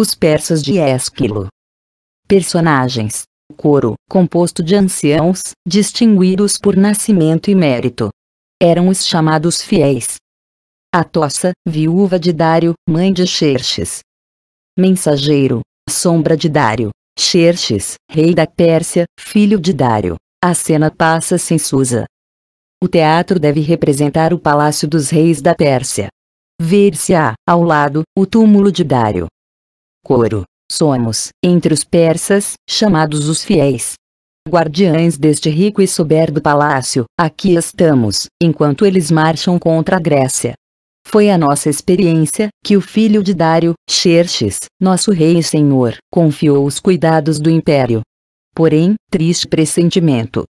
Os persas de Esquilo. Personagens: Coro, composto de anciãos, distinguidos por nascimento e mérito. Eram os chamados fiéis. Atossa, viúva de Dário, mãe de Xerxes. Mensageiro, sombra de Dário. Xerxes, rei da Pérsia, filho de Dário. A cena passa sem Susa. O teatro deve representar o palácio dos reis da Pérsia. Ver-se-á, ao lado, o túmulo de Dário, Coro, somos, entre os persas, chamados os fiéis. Guardiães deste rico e soberbo palácio, aqui estamos, enquanto eles marcham contra a Grécia. Foi a nossa experiência, que o filho de Dário, Xerxes, nosso rei e senhor, confiou os cuidados do império. Porém, triste pressentimento,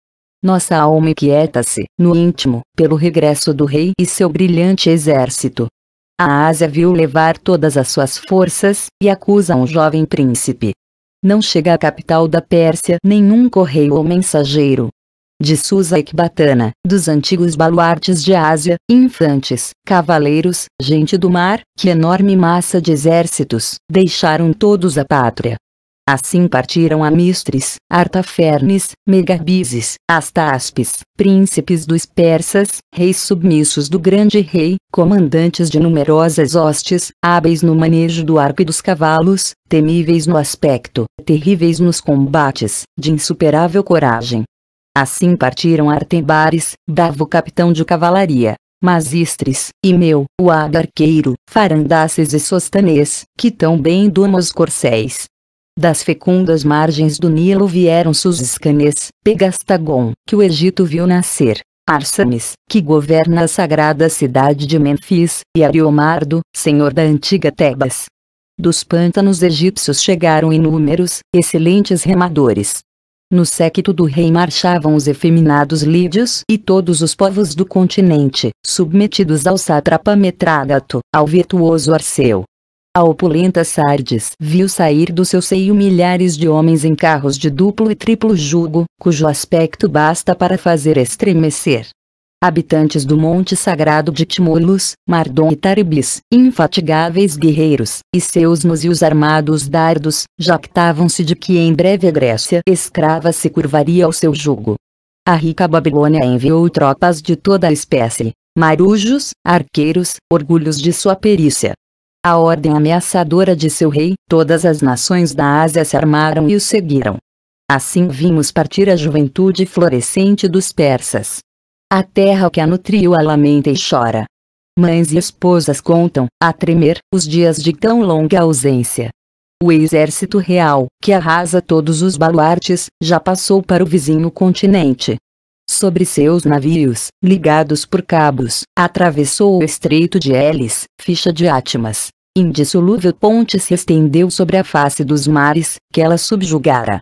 nossa alma inquieta-se, no íntimo, pelo regresso do rei e seu brilhante exército, a Ásia viu levar todas as suas forças, e acusa um jovem príncipe. Não chega à capital da Pérsia nenhum correio ou mensageiro. De Susa Ecbatana, dos antigos baluartes de Ásia, infantes, cavaleiros, gente do mar, que enorme massa de exércitos, deixaram todos a pátria. Assim partiram Amistris, Artafernes, Megabizes, Astaspes, príncipes dos persas, reis submissos do grande rei, comandantes de numerosas hostes, hábeis no manejo do arco e dos cavalos, temíveis no aspecto, terríveis nos combates, de insuperável coragem. Assim partiram Artembares, bravo capitão de cavalaria, Masistres, e meu, o arqueiro, Farandaces e Sostanês, que tão bem domam os corcéis, das fecundas margens do Nilo vieram Susiscanes, Pegastagon, que o Egito viu nascer, Arsanes, que governa a sagrada cidade de Menfis, e Ariomardo, senhor da antiga Tebas. Dos pântanos egípcios chegaram inúmeros, excelentes remadores. No séquito do rei marchavam os efeminados lídios e todos os povos do continente, submetidos ao sátrapa Metrágato, ao virtuoso Arceu, a opulenta Sardes viu sair do seu seio milhares de homens em carros de duplo e triplo jugo, cujo aspecto basta para fazer estremecer. Habitantes do Monte Sagrado de Timolus, Mardon e Taribis, infatigáveis guerreiros, e seus nos e os armados dardos, jactavam-se de que em breve a Grécia escrava se curvaria ao seu jugo. A rica Babilônia enviou tropas de toda a espécie, marujos, arqueiros, orgulhos de sua perícia, a ordem ameaçadora de seu rei, todas as nações da Ásia se armaram e o seguiram. Assim vimos partir a juventude florescente dos persas. A terra que a nutriu a lamenta e chora. Mães e esposas contam, a tremer, os dias de tão longa ausência. O exército real, que arrasa todos os baluartes, já passou para o vizinho continente sobre seus navios, ligados por cabos, atravessou o Estreito de Elis, ficha de Átimas. Indissolúvel ponte se estendeu sobre a face dos mares, que ela subjugara.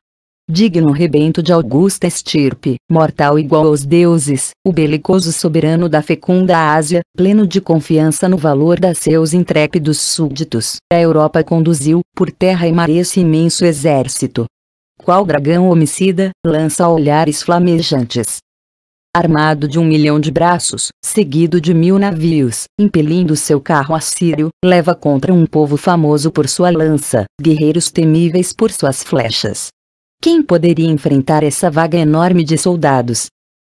Digno rebento de augusta estirpe, mortal igual aos deuses, o belicoso soberano da fecunda Ásia, pleno de confiança no valor das seus intrépidos súditos, a Europa conduziu, por terra e mar esse imenso exército, qual dragão homicida, lança olhares flamejantes, armado de um milhão de braços, seguido de mil navios, impelindo seu carro assírio, leva contra um povo famoso por sua lança, guerreiros temíveis por suas flechas. Quem poderia enfrentar essa vaga enorme de soldados?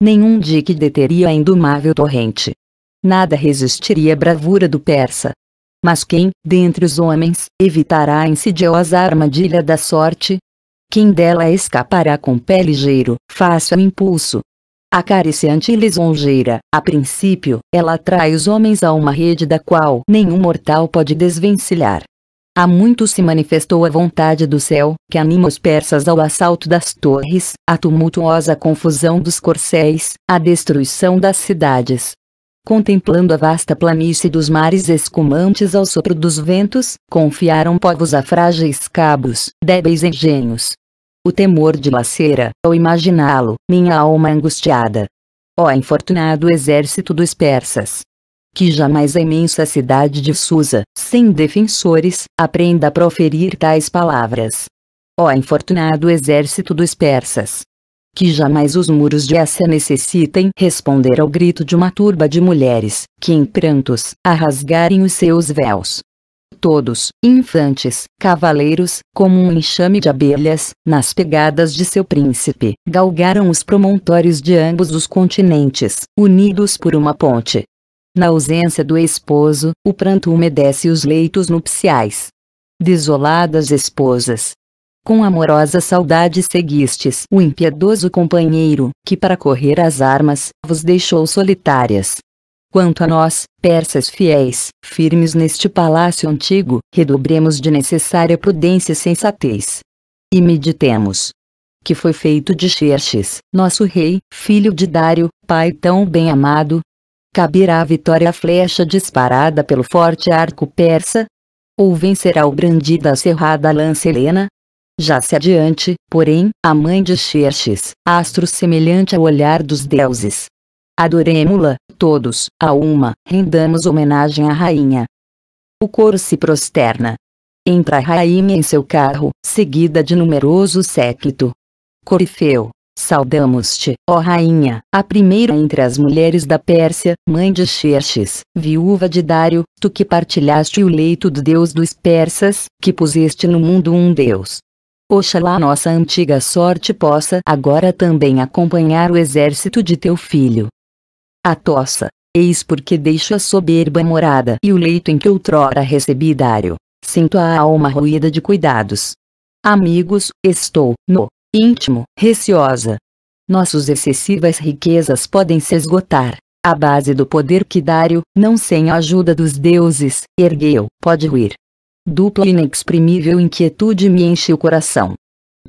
Nenhum dique deteria a indomável torrente. Nada resistiria à bravura do persa. Mas quem, dentre os homens, evitará a insidiosa armadilha da sorte? Quem dela escapará com pé ligeiro, face ao impulso, acariciante e lisonjeira. A princípio, ela atrai os homens a uma rede da qual nenhum mortal pode desvencilhar. Há muito se manifestou a vontade do céu, que anima os persas ao assalto das torres, à tumultuosa confusão dos corcéis, à destruição das cidades. Contemplando a vasta planície dos mares escumantes ao sopro dos ventos, confiaram povos a frágeis cabos, débeis engenhos, o temor de lacera, ao imaginá-lo, minha alma angustiada. Ó oh, infortunado exército dos persas! Que jamais a imensa cidade de Susa, sem defensores, aprenda a proferir tais palavras. Ó oh, infortunado exército dos persas! que jamais os muros de Essa necessitem responder ao grito de uma turba de mulheres, que em prantos, a rasgarem os seus véus todos, infantes, cavaleiros, como um enxame de abelhas, nas pegadas de seu príncipe, galgaram os promontórios de ambos os continentes, unidos por uma ponte. Na ausência do esposo, o pranto umedece os leitos nupciais. Desoladas esposas, com amorosa saudade seguistes o impiedoso companheiro, que para correr às armas, vos deixou solitárias. Quanto a nós, persas fiéis, firmes neste palácio antigo, redobremos de necessária prudência e sensatez. E meditemos. Que foi feito de Xerxes, nosso rei, filho de Dário, pai tão bem amado? Caberá a vitória à flecha disparada pelo forte arco persa? Ou vencerá o brandida a cerrada lança helena? Já se adiante, porém, a mãe de Xerxes, astro semelhante ao olhar dos deuses, adoremos la todos, a uma, rendamos homenagem à rainha. O coro se prosterna. Entra a Rainha em seu carro, seguida de numeroso séquito. Corifeu, saudamos-te, ó rainha, a primeira entre as mulheres da Pérsia, mãe de Xerxes, viúva de Dário, tu que partilhaste o leito do deus dos persas, que puseste no mundo um deus, Oxalá nossa antiga sorte possa agora também acompanhar o exército de teu filho, a tossa, eis porque deixo a soberba morada e o leito em que outrora recebi dário, sinto a alma roída de cuidados. Amigos, estou, no, íntimo, receosa. Nossas excessivas riquezas podem se esgotar, A base do poder que Dário, não sem a ajuda dos deuses, ergueu, pode ruir. Dupla e inexprimível inquietude me enche o coração.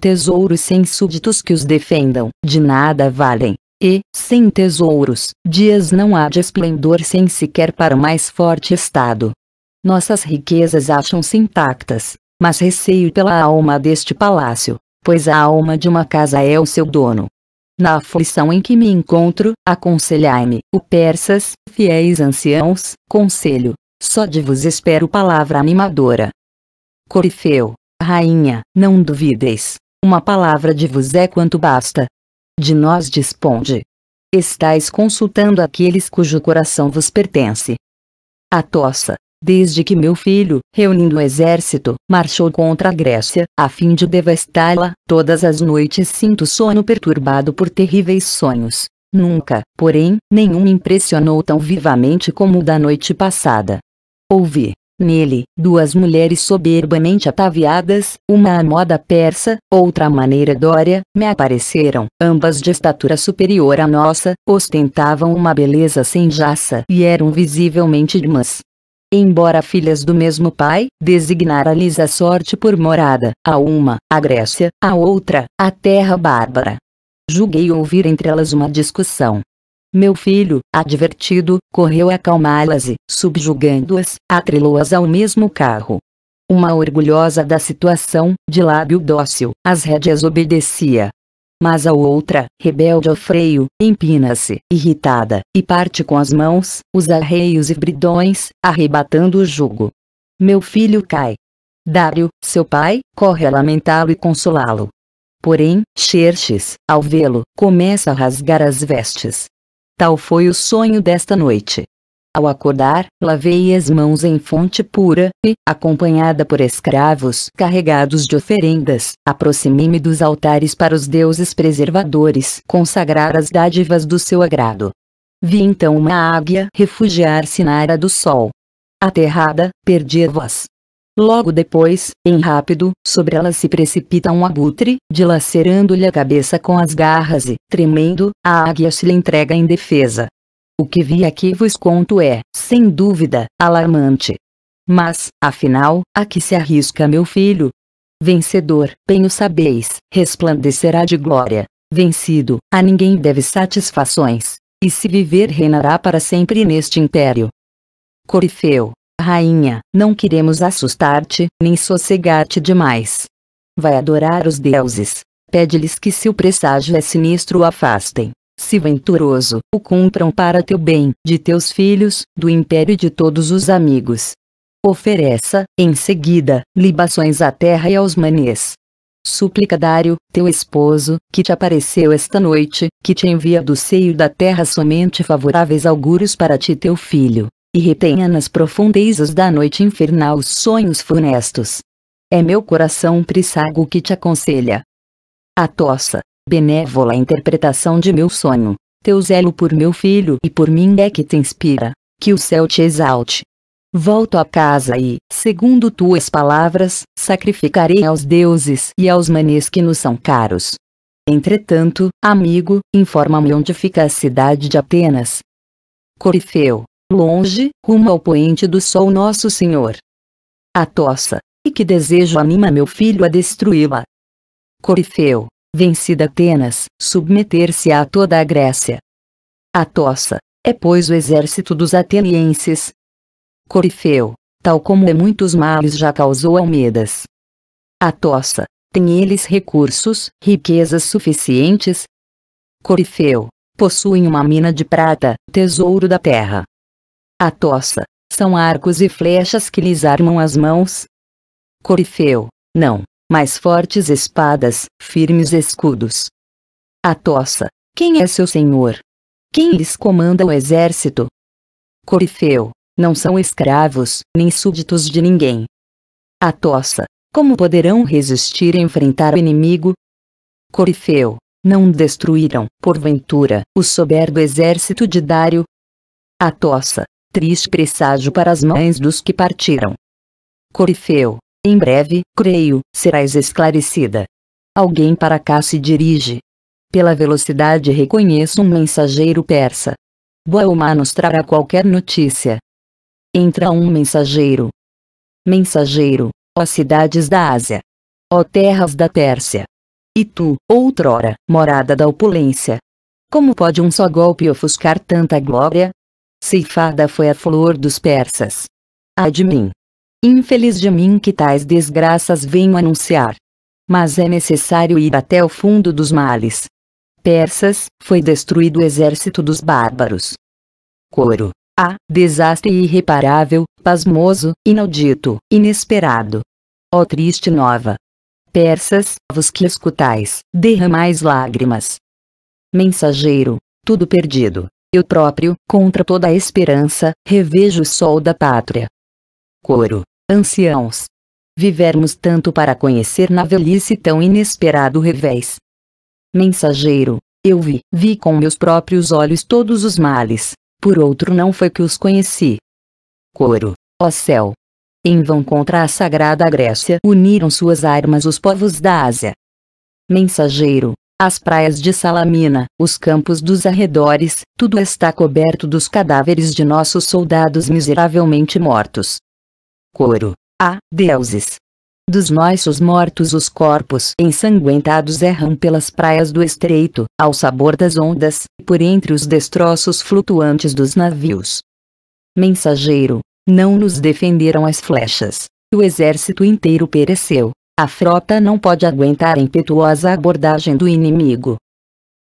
Tesouros sem súditos que os defendam, de nada valem, e, sem tesouros, dias não há de esplendor sem sequer para o mais forte estado. Nossas riquezas acham-se intactas, mas receio pela alma deste palácio, pois a alma de uma casa é o seu dono. Na aflição em que me encontro, aconselhai-me, o persas, fiéis anciãos, conselho, só de vos espero palavra animadora. Corifeu, rainha, não duvideis, uma palavra de vos é quanto basta, de nós disponde. Estais consultando aqueles cujo coração vos pertence. A tossa, desde que meu filho, reunindo o exército, marchou contra a Grécia, a fim de devastá-la, todas as noites sinto sono perturbado por terríveis sonhos. Nunca, porém, nenhum me impressionou tão vivamente como o da noite passada. Ouvi, Nele, duas mulheres soberbamente ataviadas, uma à moda persa, outra à maneira dória, me apareceram. Ambas de estatura superior à nossa, ostentavam uma beleza sem jaça e eram visivelmente irmãs. Embora filhas do mesmo pai, designara-lhes a sorte por morada, a uma, a Grécia, a outra, a terra bárbara. Julguei ouvir entre elas uma discussão, meu filho, advertido, correu a acalmá-las e, subjugando-as, atrelou-as ao mesmo carro. Uma orgulhosa da situação, de lábio dócil, as rédeas obedecia. Mas a outra, rebelde ao freio, empina-se, irritada, e parte com as mãos, os arreios e bridões, arrebatando o jugo. Meu filho cai. Dário, seu pai, corre a lamentá-lo e consolá-lo. Porém, Xerxes, ao vê-lo, começa a rasgar as vestes, Tal foi o sonho desta noite. Ao acordar, lavei as mãos em fonte pura, e, acompanhada por escravos carregados de oferendas, aproximei-me dos altares para os deuses preservadores consagrar as dádivas do seu agrado. Vi então uma águia refugiar-se na área do sol. Aterrada, perdi a voz, Logo depois, em rápido, sobre ela se precipita um abutre, dilacerando-lhe a cabeça com as garras e, tremendo, a águia se lhe entrega em defesa. O que vi aqui vos conto é, sem dúvida, alarmante. Mas, afinal, a que se arrisca meu filho? Vencedor, bem o sabeis, resplandecerá de glória. Vencido, a ninguém deve satisfações, e se viver reinará para sempre neste império. Corifeu Rainha, não queremos assustar-te, nem sossegar-te demais. Vai adorar os deuses. Pede-lhes que se o presságio é sinistro o afastem. Se venturoso, o cumpram para teu bem, de teus filhos, do império e de todos os amigos. Ofereça, em seguida, libações à terra e aos manês. Súplica Dário, teu esposo, que te apareceu esta noite, que te envia do seio da terra somente favoráveis augúrios para ti teu filho e retenha nas profundezas da noite infernal os sonhos funestos. É meu coração prissago que te aconselha. A tossa, benévola interpretação de meu sonho, teu zelo por meu filho e por mim é que te inspira, que o céu te exalte. Volto a casa e, segundo tuas palavras, sacrificarei aos deuses e aos manes que nos são caros. Entretanto, amigo, informa-me onde fica a cidade de Atenas. Corifeu, longe, rumo ao poente do sol Nosso Senhor. A tossa, e que desejo anima meu filho a destruí-la. Corifeu, vencida Atenas, submeter-se a toda a Grécia. A tossa, é pois o exército dos atenienses. Corifeu, tal como é muitos males já causou Almedas. A tossa, tem eles recursos, riquezas suficientes? Corifeu, possuem uma mina de prata, tesouro da terra, a tosa, são arcos e flechas que lhes armam as mãos? Corifeu, não, mas fortes espadas, firmes escudos. A tosa, quem é seu senhor? Quem lhes comanda o exército? Corifeu, não são escravos, nem súditos de ninguém. A tosa, como poderão resistir e enfrentar o inimigo? Corifeu, não destruíram, porventura, o soberbo exército de Dário? A tosa triste presságio para as mães dos que partiram. Corifeu, em breve, creio, serás esclarecida. Alguém para cá se dirige. Pela velocidade reconheço um mensageiro persa. Boelma nos trará qualquer notícia. Entra um mensageiro. Mensageiro, ó cidades da Ásia. Ó terras da Pérsia. E tu, outrora, morada da opulência. Como pode um só golpe ofuscar tanta glória? Ceifada foi a flor dos persas. Ai de mim! Infeliz de mim que tais desgraças venho anunciar. Mas é necessário ir até o fundo dos males. Persas, foi destruído o exército dos bárbaros. Coro. Ah, desastre irreparável, pasmoso, inaudito, inesperado. Ó oh, triste nova! Persas, vos que escutais, derramais lágrimas. Mensageiro, tudo perdido. Eu próprio, contra toda a esperança, revejo o sol da pátria. Coro. Anciãos. Vivermos tanto para conhecer na velhice tão inesperado revés. Mensageiro, eu vi, vi com meus próprios olhos todos os males, por outro não foi que os conheci. Coro. Ó céu! Em vão contra a sagrada Grécia uniram suas armas os povos da Ásia. Mensageiro, as praias de Salamina, os campos dos arredores, tudo está coberto dos cadáveres de nossos soldados miseravelmente mortos. Coro. Ah, deuses! Dos nossos mortos os corpos ensanguentados erram pelas praias do estreito, ao sabor das ondas, por entre os destroços flutuantes dos navios. Mensageiro, não nos defenderam as flechas, o exército inteiro pereceu. A frota não pode aguentar a impetuosa abordagem do inimigo.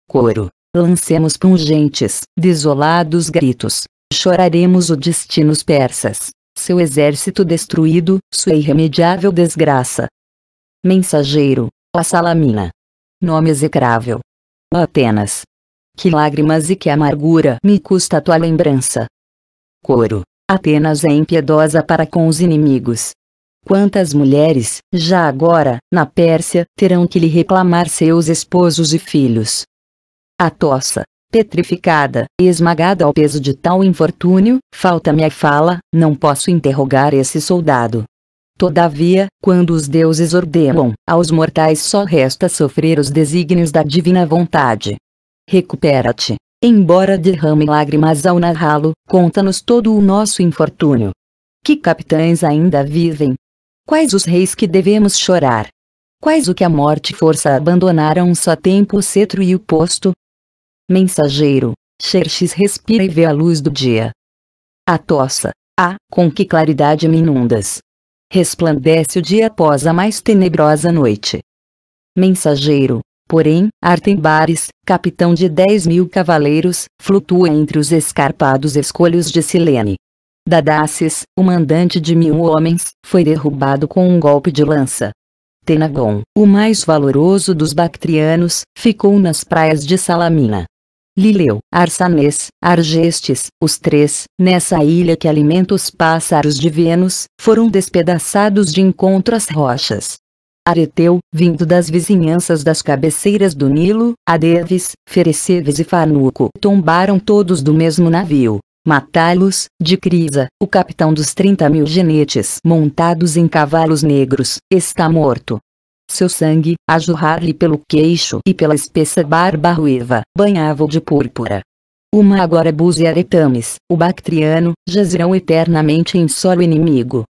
Coro. Lancemos pungentes, desolados gritos. Choraremos o destino persas, seu exército destruído, sua irremediável desgraça. Mensageiro, ó Salamina. Nome execrável. Ó Atenas. Que lágrimas e que amargura me custa tua lembrança. Coro. Atenas é impiedosa para com os inimigos, Quantas mulheres, já agora, na Pérsia, terão que lhe reclamar seus esposos e filhos? A tossa, petrificada, esmagada ao peso de tal infortúnio, falta-me a fala, não posso interrogar esse soldado. Todavia, quando os deuses ordenam, aos mortais só resta sofrer os desígnios da divina vontade. Recupera-te. Embora derrame lágrimas ao narrá-lo, conta-nos todo o nosso infortúnio. Que capitães ainda vivem, Quais os reis que devemos chorar? Quais o que a morte força abandonaram só tempo o cetro e o posto? Mensageiro, Xerxes respira e vê a luz do dia. A tossa, ah, com que claridade me inundas! Resplandece o dia após a mais tenebrosa noite. Mensageiro, porém, Artembares, capitão de dez mil cavaleiros, flutua entre os escarpados escolhos de Silene. Dadaces, o mandante de mil homens, foi derrubado com um golpe de lança. Tenagon, o mais valoroso dos Bactrianos, ficou nas praias de Salamina. Lileu, Arsanês, Argestes, os três, nessa ilha que alimenta os pássaros de Vênus, foram despedaçados de encontro às rochas. Areteu, vindo das vizinhanças das cabeceiras do Nilo, Adeves, Fereceves e Farnuco tombaram todos do mesmo navio, matá-los, de Crisa, o capitão dos 30 mil genetes montados em cavalos negros, está morto. Seu sangue, a jorrar-lhe pelo queixo e pela espessa barba ruiva, banhava-o de púrpura. Uma agora e Aretames, o Bactriano, jazirão eternamente em solo inimigo.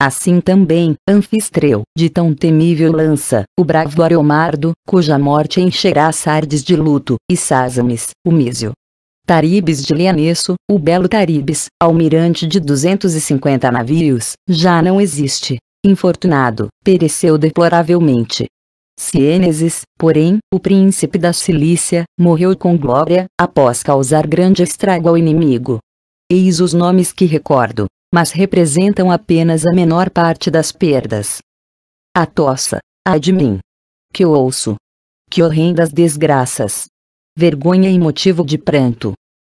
Assim também, Anfistreu, de tão temível lança, o bravo Areomardo, cuja morte encherá Sardes de luto, e Sazames, o Mísio, Taribes de Lianesso, o belo Taribes, almirante de 250 navios, já não existe. Infortunado, pereceu deploravelmente. Ciênesis, porém, o príncipe da Cilícia, morreu com glória, após causar grande estrago ao inimigo. Eis os nomes que recordo, mas representam apenas a menor parte das perdas. A tossa, ai de mim! Que ouço! Que horrendas desgraças! vergonha e motivo de pranto.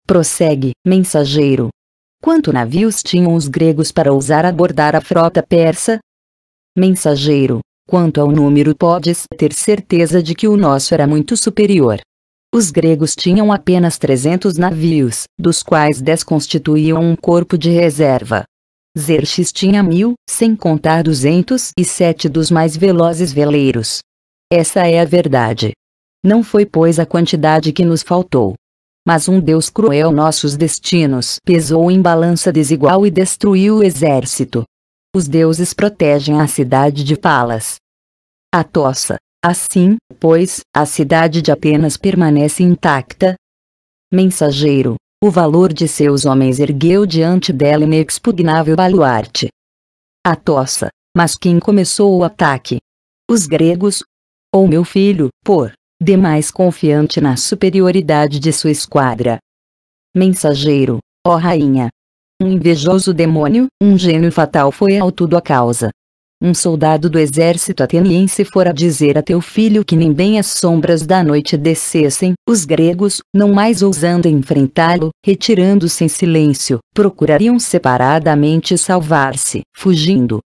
Prossegue, mensageiro. Quanto navios tinham os gregos para ousar abordar a frota persa? Mensageiro, quanto ao número podes ter certeza de que o nosso era muito superior. Os gregos tinham apenas 300 navios, dos quais 10 constituíam um corpo de reserva. Xerxes tinha mil, sem contar duzentos e sete dos mais velozes veleiros. Essa é a verdade. Não foi pois a quantidade que nos faltou. Mas um Deus cruel nossos destinos pesou em balança desigual e destruiu o exército. Os deuses protegem a cidade de Palas. A tossa, assim, pois, a cidade de Apenas permanece intacta. Mensageiro, o valor de seus homens ergueu diante dela inexpugnável baluarte. A tossa, mas quem começou o ataque? Os gregos? Ou meu filho, por demais confiante na superioridade de sua esquadra. Mensageiro, ó rainha! Um invejoso demônio, um gênio fatal foi ao tudo a causa. Um soldado do exército ateniense fora dizer a teu filho que nem bem as sombras da noite descessem, os gregos, não mais ousando enfrentá-lo, retirando-se em silêncio, procurariam separadamente salvar-se, fugindo,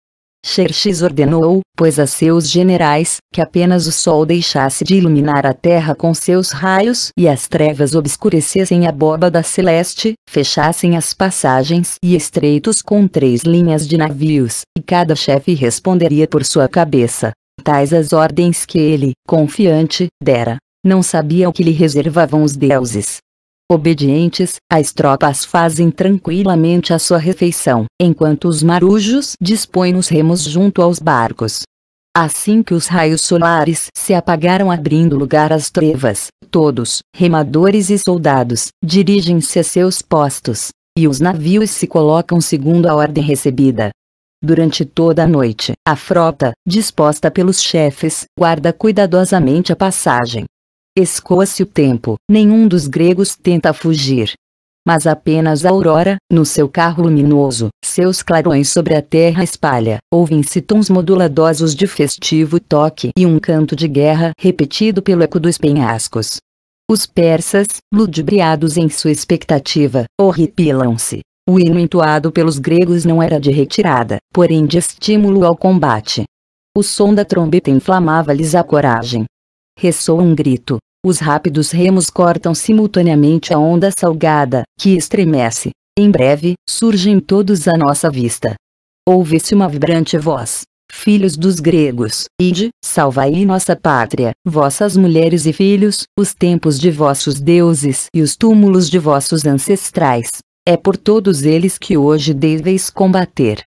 Xerxes ordenou, pois a seus generais, que apenas o sol deixasse de iluminar a terra com seus raios e as trevas obscurecessem a bóbada celeste, fechassem as passagens e estreitos com três linhas de navios, e cada chefe responderia por sua cabeça. Tais as ordens que ele, confiante, dera. Não sabia o que lhe reservavam os deuses, Obedientes, as tropas fazem tranquilamente a sua refeição, enquanto os marujos dispõem os remos junto aos barcos. Assim que os raios solares se apagaram abrindo lugar às trevas, todos, remadores e soldados, dirigem-se a seus postos, e os navios se colocam segundo a ordem recebida. Durante toda a noite, a frota, disposta pelos chefes, guarda cuidadosamente a passagem, Escoa-se o tempo, nenhum dos gregos tenta fugir. Mas apenas a aurora, no seu carro luminoso, seus clarões sobre a terra espalha, ouvem-se tons moduladosos de festivo toque e um canto de guerra repetido pelo eco dos penhascos. Os persas, ludibriados em sua expectativa, horripilam-se. O hino entoado pelos gregos não era de retirada, porém de estímulo ao combate. O som da trombeta inflamava-lhes a coragem. Ressoa um grito. Os rápidos remos cortam simultaneamente a onda salgada, que estremece. Em breve, surgem todos à nossa vista. Ouve-se uma vibrante voz. Filhos dos gregos, ide, salvai nossa pátria, vossas mulheres e filhos, os tempos de vossos deuses e os túmulos de vossos ancestrais. É por todos eles que hoje deveis combater.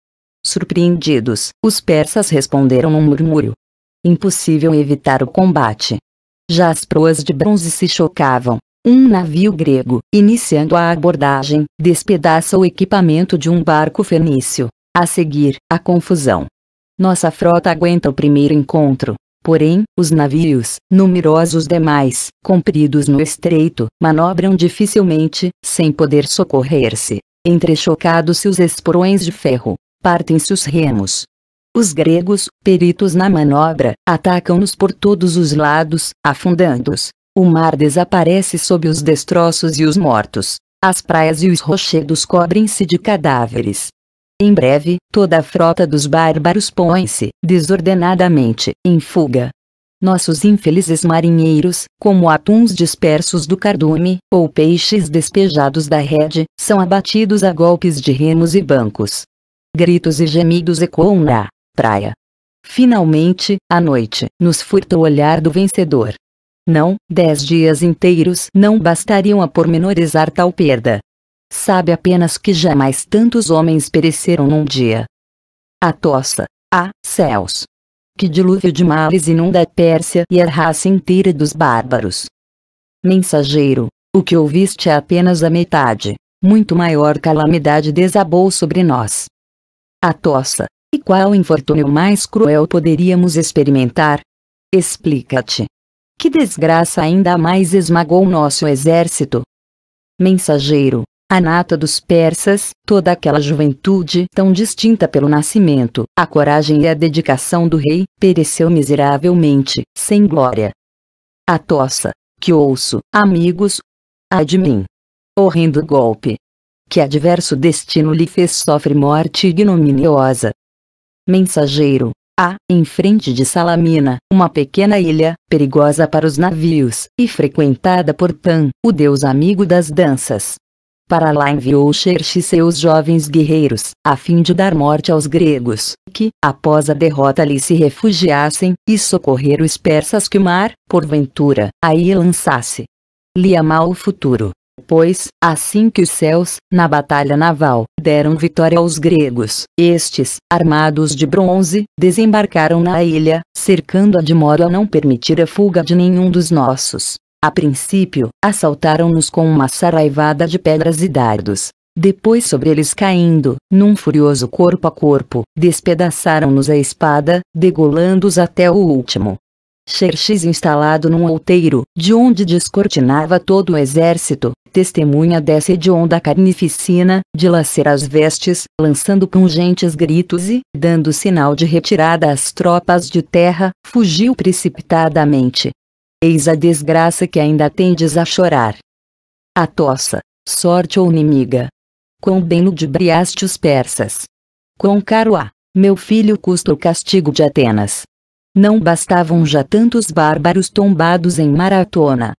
Surpreendidos, os persas responderam num murmúrio. Impossível evitar o combate. Já as proas de bronze se chocavam. Um navio grego, iniciando a abordagem, despedaça o equipamento de um barco fenício. A seguir, a confusão. Nossa frota aguenta o primeiro encontro. Porém, os navios, numerosos demais, compridos no estreito, manobram dificilmente, sem poder socorrer-se. Entrechocados-se os esporões de ferro, partem-se os remos, os gregos, peritos na manobra, atacam-nos por todos os lados, afundando-os. O mar desaparece sob os destroços e os mortos. As praias e os rochedos cobrem-se de cadáveres. Em breve, toda a frota dos bárbaros põe-se, desordenadamente, em fuga. Nossos infelizes marinheiros, como atuns dispersos do cardume, ou peixes despejados da rede, são abatidos a golpes de remos e bancos. Gritos e gemidos ecoam na praia. Finalmente, à noite, nos furta o olhar do vencedor. Não, dez dias inteiros não bastariam a pormenorizar tal perda. Sabe apenas que jamais tantos homens pereceram num dia. A tossa. Ah, céus! Que dilúvio de males inunda a Pérsia e a raça inteira dos bárbaros. Mensageiro, o que ouviste é apenas a metade. Muito maior calamidade desabou sobre nós. A tossa, e qual infortúnio mais cruel poderíamos experimentar? Explica-te. Que desgraça ainda mais esmagou nosso exército? Mensageiro, a nata dos persas, toda aquela juventude tão distinta pelo nascimento, a coragem e a dedicação do rei, pereceu miseravelmente, sem glória. A tossa, que ouço, amigos, a de mim. Horrendo golpe. Que adverso destino lhe fez sofre morte ignominiosa, mensageiro, há, em frente de Salamina, uma pequena ilha, perigosa para os navios, e frequentada por Pan, o deus amigo das danças. Para lá enviou Xerxes seus jovens guerreiros, a fim de dar morte aos gregos, que, após a derrota ali se refugiassem, e socorrer os persas que o mar, porventura, aí lançasse. Lia mal o futuro. Pois, assim que os céus, na batalha naval, deram vitória aos gregos, estes, armados de bronze, desembarcaram na ilha, cercando-a de modo a não permitir a fuga de nenhum dos nossos. A princípio, assaltaram-nos com uma saraivada de pedras e dardos. Depois sobre eles caindo, num furioso corpo a corpo, despedaçaram-nos a espada, degolando-os até o último. Xerxes instalado num outeiro, de onde descortinava todo o exército, testemunha dessa hedionda carnificina, dilacera as vestes, lançando pungentes gritos e, dando sinal de retirada às tropas de terra, fugiu precipitadamente. Eis a desgraça que ainda tendes a chorar. A tossa, sorte ou inimiga. Quão bem ludibriaste os persas. Quão caro há, meu filho custa o castigo de Atenas. Não bastavam já tantos bárbaros tombados em maratona,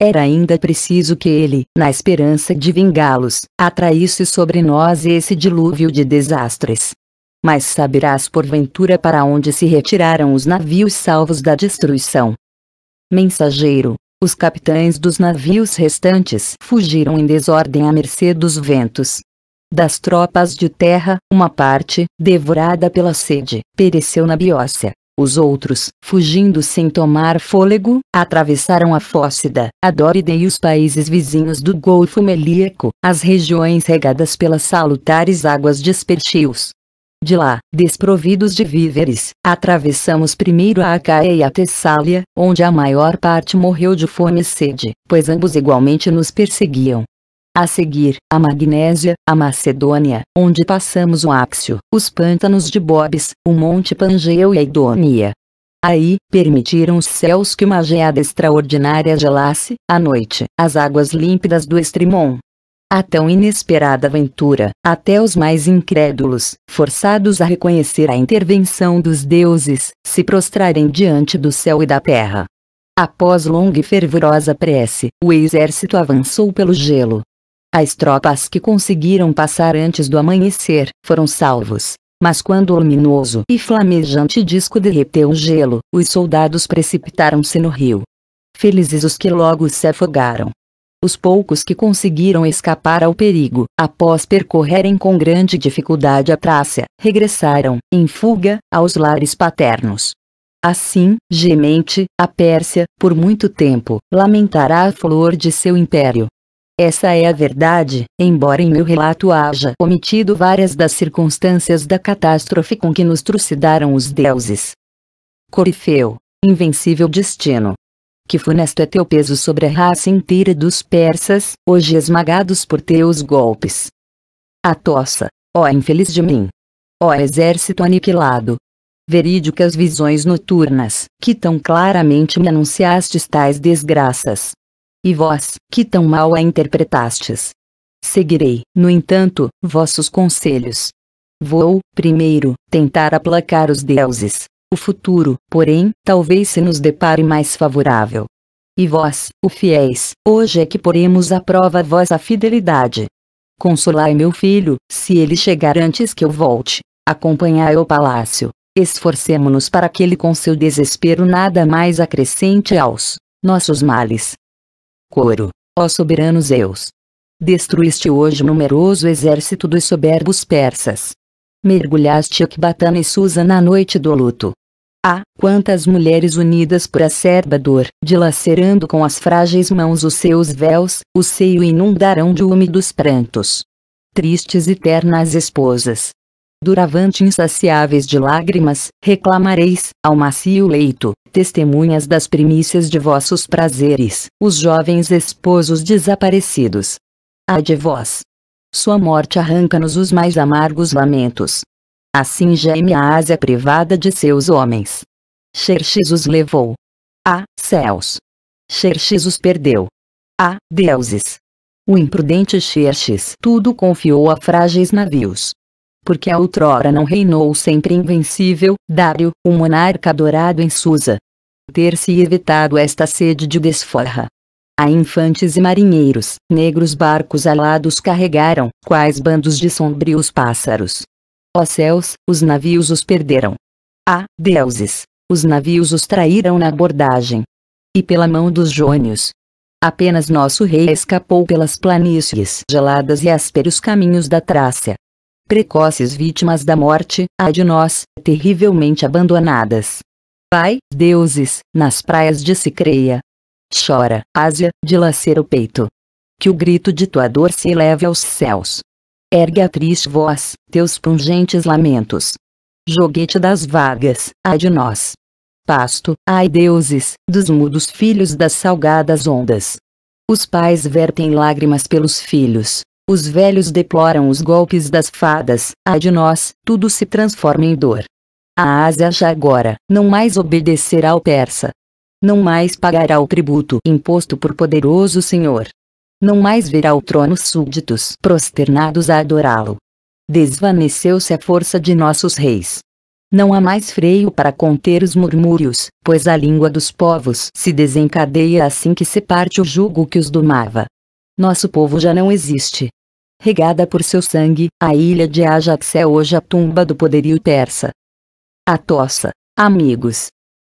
era ainda preciso que ele, na esperança de vingá-los, atraísse sobre nós esse dilúvio de desastres. Mas saberás porventura para onde se retiraram os navios salvos da destruição? Mensageiro, os capitães dos navios restantes fugiram em desordem à mercê dos ventos. Das tropas de terra, uma parte, devorada pela sede, pereceu na Biócia, os outros, fugindo sem tomar fôlego, atravessaram a Fócida, a Dórida e os países vizinhos do Golfo Melíaco, as regiões regadas pelas salutares águas de Espertius. De lá, desprovidos de víveres, atravessamos primeiro a Acaia e a Tessália, onde a maior parte morreu de fome e sede, pois ambos igualmente nos perseguiam. A seguir, a Magnésia, a Macedônia, onde passamos o Áxio, os pântanos de Bobes, o Monte Pangeu e a Idônia. Aí, permitiram os céus que uma geada extraordinária gelasse, à noite, as águas límpidas do Estrimon. A tão inesperada aventura, até os mais incrédulos, forçados a reconhecer a intervenção dos deuses, se prostrarem diante do céu e da terra. Após longa e fervorosa prece, o exército avançou pelo gelo, as tropas que conseguiram passar antes do amanhecer foram salvos, mas quando o luminoso e flamejante disco derreteu o gelo, os soldados precipitaram-se no rio. Felizes os que logo se afogaram. Os poucos que conseguiram escapar ao perigo, após percorrerem com grande dificuldade a praça, regressaram, em fuga, aos lares paternos. Assim, gemente, a Pérsia, por muito tempo, lamentará a flor de seu império, essa é a verdade, embora em meu relato haja omitido várias das circunstâncias da catástrofe com que nos trucidaram os deuses. Corifeu, invencível destino. Que funesto é teu peso sobre a raça inteira dos persas, hoje esmagados por teus golpes. A tossa, ó infeliz de mim! Ó exército aniquilado! Verídicas visões noturnas, que tão claramente me anunciaste tais desgraças, e vós, que tão mal a interpretastes. Seguirei, no entanto, vossos conselhos. Vou, primeiro, tentar aplacar os deuses. O futuro, porém, talvez se nos depare mais favorável. E vós, o fiéis, hoje é que poremos à prova a vossa fidelidade. Consolai meu filho, se ele chegar antes que eu volte. Acompanhai ao palácio. Esforcemo-nos para que ele com seu desespero nada mais acrescente aos nossos males. Coro, ó soberano Zeus! Destruíste hoje o numeroso exército dos soberbos persas. Mergulhaste Ecbatana e Susa na noite do luto. Ah, quantas mulheres unidas por acerba dor, dilacerando com as frágeis mãos os seus véus, o seio inundarão de úmidos prantos. Tristes e ternas esposas, duravante insaciáveis de lágrimas, reclamareis, ao macio leito, testemunhas das primícias de vossos prazeres, os jovens esposos desaparecidos. Ai de vós! Sua morte arranca-nos os mais amargos lamentos. Assim geme a Ásia privada de seus homens. Xerxes os levou. Ah, céus! Xerxes os perdeu. Ah, deuses! O imprudente Xerxes tudo confiou a frágeis navios porque outrora não reinou sempre invencível, Dário, o monarca adorado em Susa. Ter-se evitado esta sede de desforra. A infantes e marinheiros, negros barcos alados carregaram, quais bandos de sombrios pássaros. Ó céus, os navios os perderam. Ah, deuses, os navios os traíram na abordagem. E pela mão dos jônios. Apenas nosso rei escapou pelas planícies geladas e ásperos caminhos da Trácia, precoces vítimas da morte, ai de nós, terrivelmente abandonadas. Pai, deuses, nas praias de Sicreia. Chora, Ásia, dilacera o peito. Que o grito de tua dor se eleve aos céus. Ergue a triste voz, teus pungentes lamentos. Joguete das vagas, ai de nós. Pasto, ai deuses, dos mudos filhos das salgadas ondas. Os pais vertem lágrimas pelos filhos, os velhos deploram os golpes das fadas, ai de nós, tudo se transforma em dor. A Ásia já agora, não mais obedecerá ao persa. Não mais pagará o tributo imposto por poderoso senhor. Não mais verá o trono súditos prosternados a adorá-lo. Desvaneceu-se a força de nossos reis. Não há mais freio para conter os murmúrios, pois a língua dos povos se desencadeia assim que se parte o jugo que os domava. Nosso povo já não existe, regada por seu sangue, a ilha de Ajax é hoje a tumba do poderio persa. A tossa, amigos.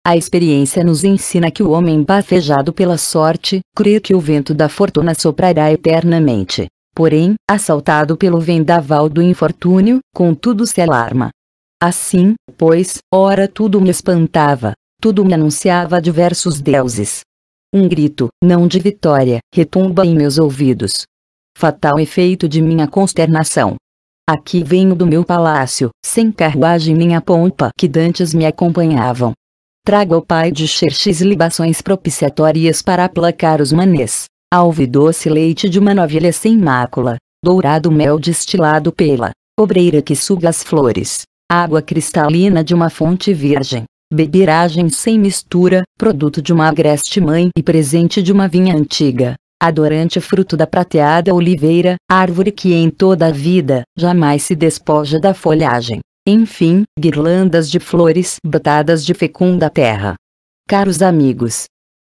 A experiência nos ensina que o homem bafejado pela sorte, crê que o vento da fortuna soprará eternamente. Porém, assaltado pelo vendaval do infortúnio, contudo se alarma. Assim, pois, ora tudo me espantava, tudo me anunciava diversos deuses. Um grito, não de vitória, retumba em meus ouvidos, fatal efeito de minha consternação. Aqui venho do meu palácio, sem carruagem nem a pompa que dantes me acompanhavam. Trago ao pai de Xerxes libações propiciatórias para aplacar os manês, doce leite de uma novilha sem mácula, dourado mel destilado pela obreira que suga as flores, água cristalina de uma fonte virgem, beberagem sem mistura, produto de uma agreste mãe e presente de uma vinha antiga adorante fruto da prateada oliveira, árvore que em toda a vida, jamais se despoja da folhagem. Enfim, guirlandas de flores brotadas de fecunda terra. Caros amigos,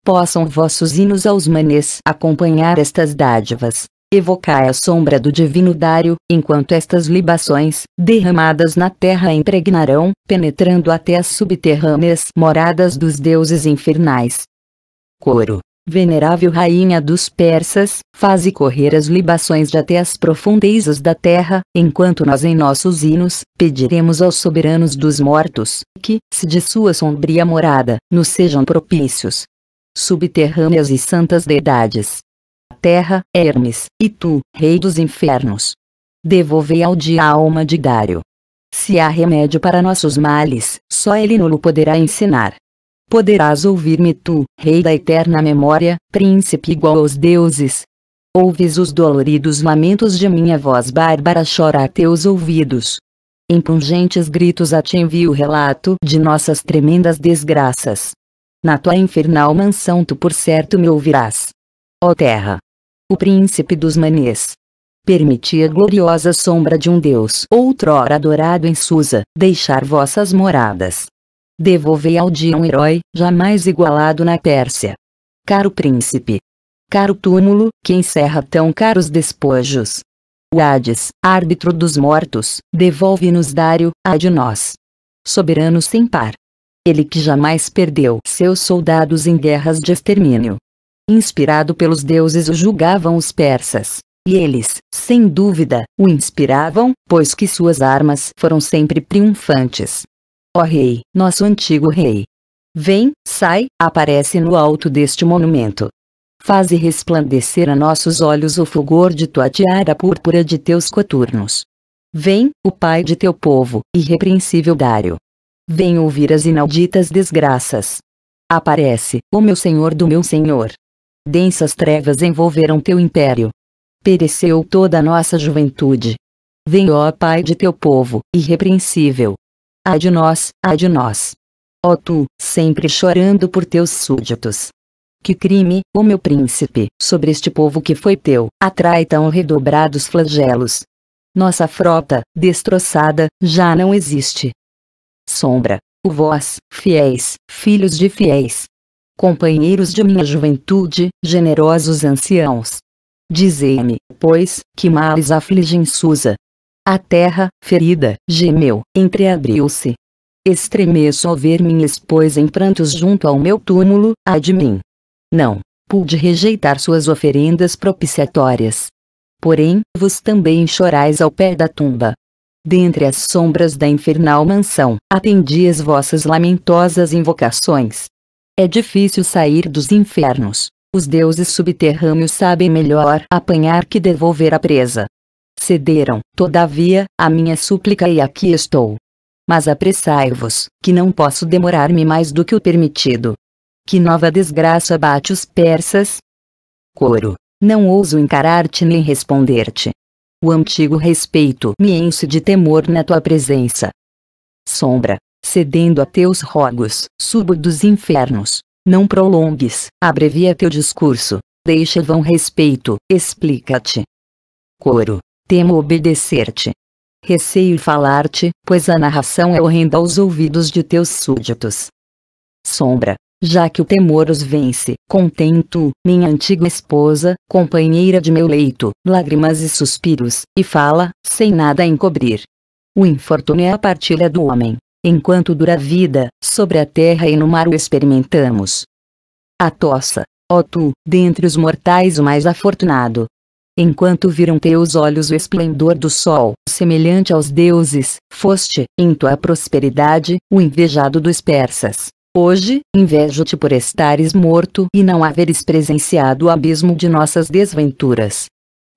possam vossos hinos aos manês acompanhar estas dádivas. Evocai a sombra do divino dário, enquanto estas libações, derramadas na terra impregnarão, penetrando até as subterrâneas moradas dos deuses infernais. Coro Venerável Rainha dos Persas, faze correr as libações até as profundezas da terra, enquanto nós em nossos hinos, pediremos aos soberanos dos mortos, que, se de sua sombria morada, nos sejam propícios. Subterrâneas e santas deidades. Terra, Hermes, e tu, Rei dos Infernos. Devolvei ao dia a alma de Dário. Se há remédio para nossos males, só ele o poderá ensinar poderás ouvir-me tu, Rei da eterna memória, príncipe igual aos deuses. Ouves os doloridos lamentos de minha voz bárbara chora a teus ouvidos. Em pungentes gritos a ti envio o relato de nossas tremendas desgraças. Na tua infernal mansão tu por certo me ouvirás. Ó terra! O príncipe dos manês. Permiti a gloriosa sombra de um Deus outrora adorado em Susa, deixar vossas moradas. Devolvei ao dia um herói, jamais igualado na Pérsia. Caro príncipe. Caro túmulo, que encerra tão caros despojos. O Hades, árbitro dos mortos, devolve-nos Dário, a de nós. Soberano sem par. Ele que jamais perdeu seus soldados em guerras de extermínio. Inspirado pelos deuses o julgavam os persas. E eles, sem dúvida, o inspiravam, pois que suas armas foram sempre triunfantes. Ó rei, nosso antigo rei. Vem, sai, aparece no alto deste monumento. Faze resplandecer a nossos olhos o fulgor de tua tiara púrpura de teus coturnos. Vem, o pai de teu povo, irrepreensível Dário. Vem ouvir as inauditas desgraças. Aparece, o meu senhor do meu senhor. Densas trevas envolveram teu império. Pereceu toda a nossa juventude. Vem ó Pai de teu povo, irrepreensível ai de nós, ai de nós. Ó oh, tu, sempre chorando por teus súditos. Que crime, o oh meu príncipe, sobre este povo que foi teu, atrai tão redobrados flagelos. Nossa frota, destroçada, já não existe. Sombra, o vós, fiéis, filhos de fiéis. Companheiros de minha juventude, generosos anciãos. Dizei-me, pois, que males afligem Susa, a terra, ferida, gemeu, entreabriu-se. Estremeço ao ver minha esposa em prantos junto ao meu túmulo, a de mim. Não pude rejeitar suas oferendas propiciatórias. Porém, vos também chorais ao pé da tumba. Dentre as sombras da infernal mansão, atendi as vossas lamentosas invocações. É difícil sair dos infernos. Os deuses subterrâneos sabem melhor apanhar que devolver a presa cederam, todavia, a minha súplica e é aqui estou. Mas apressai-vos, que não posso demorar-me mais do que o permitido. Que nova desgraça bate os persas? Coro. Não ouso encarar-te nem responder-te. O antigo respeito me enche de temor na tua presença. Sombra. Cedendo a teus rogos, subo dos infernos. Não prolongues, abrevia teu discurso, deixa vão respeito, explica-te. Coro. Temo obedecer-te. Receio falar-te, pois a narração é horrenda aos ouvidos de teus súditos. Sombra, já que o temor os vence, contém tu, minha antiga esposa, companheira de meu leito, lágrimas e suspiros, e fala, sem nada encobrir. O infortúnio é a partilha do homem. Enquanto dura a vida, sobre a terra e no mar o experimentamos. A tossa, ó tu, dentre os mortais o mais afortunado, enquanto viram teus olhos o esplendor do sol, semelhante aos deuses, foste, em tua prosperidade, o invejado dos persas. Hoje, invejo-te por estares morto e não haveres presenciado o abismo de nossas desventuras.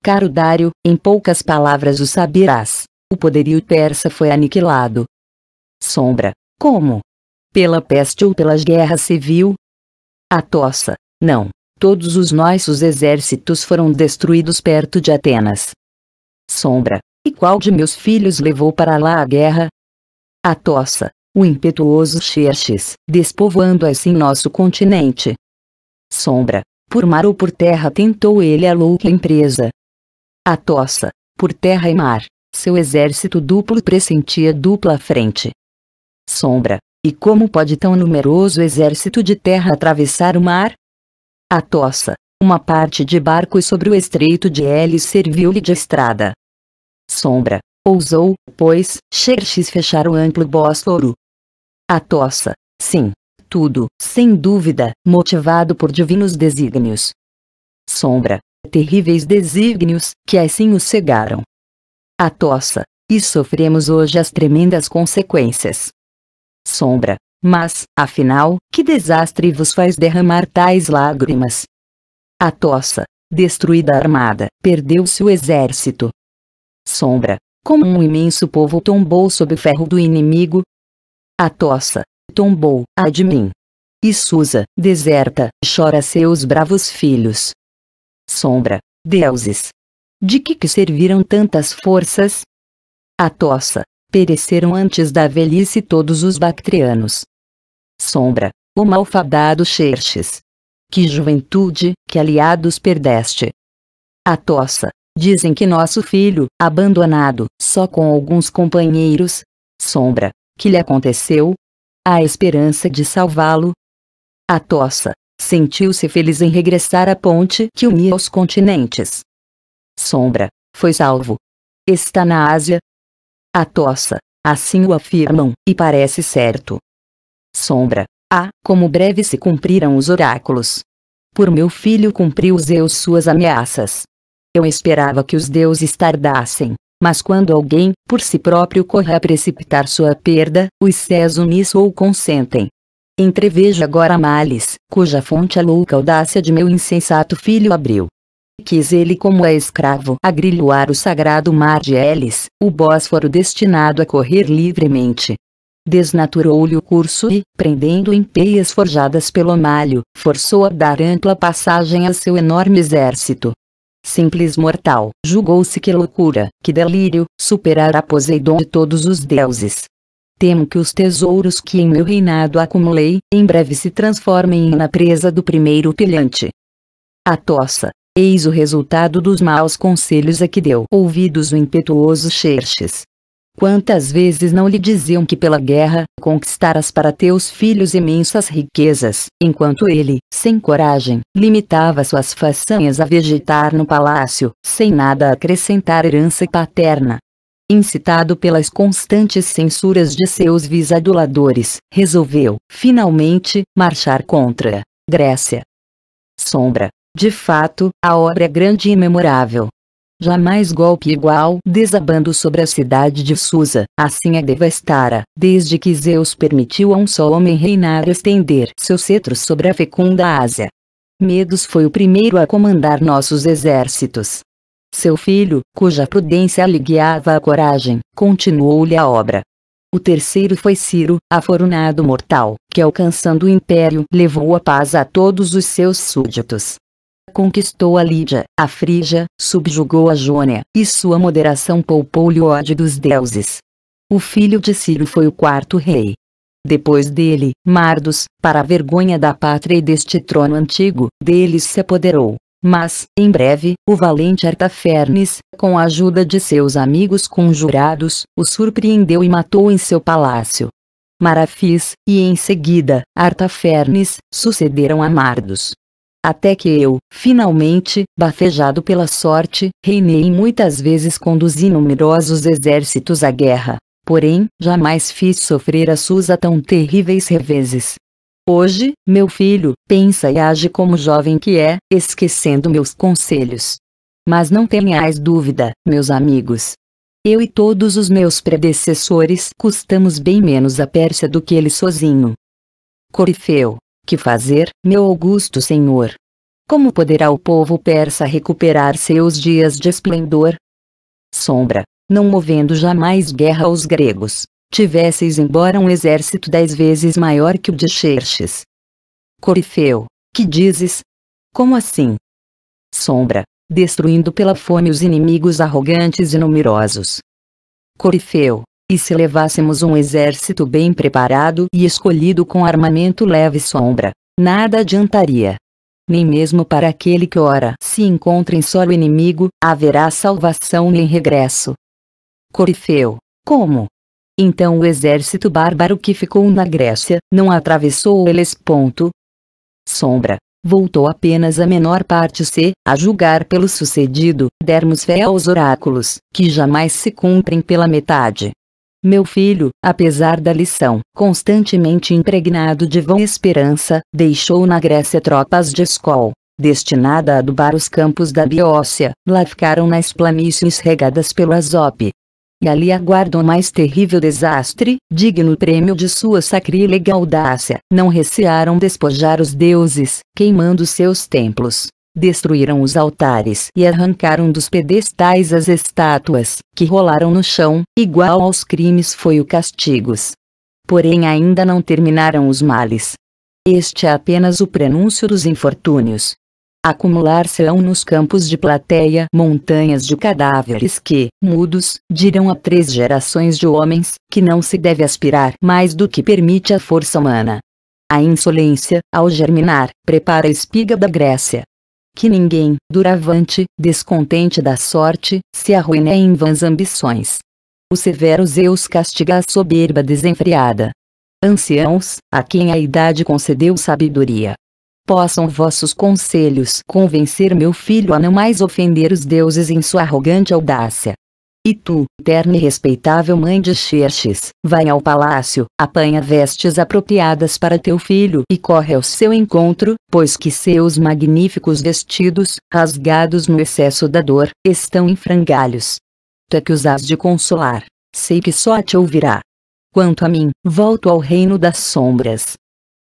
Caro Dário, em poucas palavras o saberás. O poderio persa foi aniquilado. Sombra. Como? Pela peste ou pelas guerras civil? A tossa. Não, Todos os nossos exércitos foram destruídos perto de Atenas. Sombra, e qual de meus filhos levou para lá a guerra? A tossa, o impetuoso Xerxes, despovoando assim nosso continente. Sombra, por mar ou por terra tentou ele a louca empresa. A tossa, por terra e mar, seu exército duplo pressentia dupla frente. Sombra, e como pode tão numeroso exército de terra atravessar o mar? A tossa, uma parte de barco sobre o estreito de Hélice serviu-lhe de estrada. Sombra, ousou, pois, Xerxes fechar o amplo Bósforo. A tossa, sim, tudo, sem dúvida, motivado por divinos desígnios. Sombra, terríveis desígnios, que assim o cegaram. A tossa, e sofremos hoje as tremendas consequências. Sombra, mas, afinal, que desastre vos faz derramar tais lágrimas? A tossa, destruída a armada, perdeu-se o exército. Sombra, como um imenso povo tombou sob o ferro do inimigo. A tossa, tombou, a de mim. E Susa, deserta, chora seus bravos filhos. Sombra, deuses. De que que serviram tantas forças? A tossa, pereceram antes da velhice todos os bactrianos sombra, o malfadado Xerxes. Que juventude, que aliados perdeste. A tossa, dizem que nosso filho, abandonado, só com alguns companheiros, sombra, que lhe aconteceu? A esperança de salvá-lo? A tossa, sentiu-se feliz em regressar à ponte que unia os continentes. Sombra, foi salvo. Está na Ásia? A tossa, assim o afirmam, e parece certo sombra. Ah, como breve se cumpriram os oráculos! Por meu filho cumpriu Zeus suas ameaças. Eu esperava que os deuses tardassem, mas quando alguém, por si próprio corre a precipitar sua perda, os céus nisso ou consentem. Entrevejo agora males, cuja fonte a é louca audácia de meu insensato filho abriu. Quis ele como é escravo agrilhoar o sagrado mar de Elis, o Bósforo destinado a correr livremente, desnaturou-lhe o curso e, prendendo em peias forjadas pelo malho, forçou a dar ampla passagem a seu enorme exército. Simples mortal, julgou-se que loucura, que delírio, superar a Poseidon e todos os deuses. Temo que os tesouros que em meu reinado acumulei, em breve se transformem na presa do primeiro pilhante. A tossa, Eis o resultado dos maus conselhos a que deu ouvidos o impetuoso Xerxes. Quantas vezes não lhe diziam que pela guerra conquistaras para teus filhos imensas riquezas, enquanto ele, sem coragem, limitava suas façanhas a vegetar no palácio, sem nada acrescentar herança paterna. Incitado pelas constantes censuras de seus visaduladores, resolveu, finalmente, marchar contra Grécia. Sombra. De fato, a obra é grande e memorável, Jamais golpe igual desabando sobre a cidade de Susa, assim a devastara, desde que Zeus permitiu a um só homem reinar estender seu cetro sobre a fecunda Ásia. Medos foi o primeiro a comandar nossos exércitos. Seu filho, cuja prudência lhe guiava a coragem, continuou-lhe a obra. O terceiro foi Ciro, aforunado mortal, que alcançando o império levou a paz a todos os seus súditos conquistou a Lídia, a Frígia, subjugou a Jônia, e sua moderação poupou-lhe o ódio dos deuses. O filho de Ciro foi o quarto rei. Depois dele, Mardos, para a vergonha da pátria e deste trono antigo, deles se apoderou. Mas, em breve, o valente Artafernes, com a ajuda de seus amigos conjurados, o surpreendeu e matou em seu palácio. Marafis, e em seguida, Artafernes, sucederam a Mardos até que eu, finalmente, bafejado pela sorte, reinei e muitas vezes conduzi numerosos exércitos à guerra. Porém, jamais fiz sofrer a Susa tão terríveis reveses. Hoje, meu filho, pensa e age como jovem que é, esquecendo meus conselhos. Mas não tenhais dúvida, meus amigos. Eu e todos os meus predecessores custamos bem menos a Pérsia do que ele sozinho. Corifeu que fazer, meu augusto senhor? Como poderá o povo persa recuperar seus dias de esplendor? Sombra, não movendo jamais guerra aos gregos, tivesseis embora um exército dez vezes maior que o de Xerxes. Corifeu, que dizes? Como assim? Sombra, destruindo pela fome os inimigos arrogantes e numerosos. Corifeu, e se levássemos um exército bem preparado e escolhido com armamento leve sombra, nada adiantaria. Nem mesmo para aquele que ora se encontra em solo inimigo, haverá salvação nem regresso. Corifeu. Como? Então o exército bárbaro que ficou na Grécia, não atravessou o Helesponto? Sombra. Voltou apenas a menor parte se, a julgar pelo sucedido, dermos fé aos oráculos, que jamais se cumprem pela metade. Meu filho, apesar da lição, constantemente impregnado de vã esperança, deixou na Grécia tropas de escol, destinada a adubar os campos da Biócia, lá ficaram nas planícies regadas pelo Azope. E ali aguardam mais terrível desastre, digno prêmio de sua sacrílega audácia. Não recearam despojar os deuses, queimando seus templos destruíram os altares e arrancaram dos pedestais as estátuas, que rolaram no chão, igual aos crimes foi o castigos. Porém ainda não terminaram os males. Este é apenas o prenúncio dos infortúnios. Acumular-se-ão nos campos de plateia montanhas de cadáveres que, mudos, dirão a três gerações de homens, que não se deve aspirar mais do que permite a força humana. A insolência, ao germinar, prepara a espiga da Grécia que ninguém, duravante, descontente da sorte, se arruine em vãs ambições. O severo Zeus castiga a soberba desenfreada. Anciãos, a quem a idade concedeu sabedoria. Possam vossos conselhos convencer meu filho a não mais ofender os deuses em sua arrogante audácia. E tu, terna e respeitável mãe de Xerxes, vai ao palácio, apanha vestes apropriadas para teu filho e corre ao seu encontro, pois que seus magníficos vestidos, rasgados no excesso da dor, estão em frangalhos. Tu é que os has de consolar, sei que só te ouvirá. Quanto a mim, volto ao reino das sombras.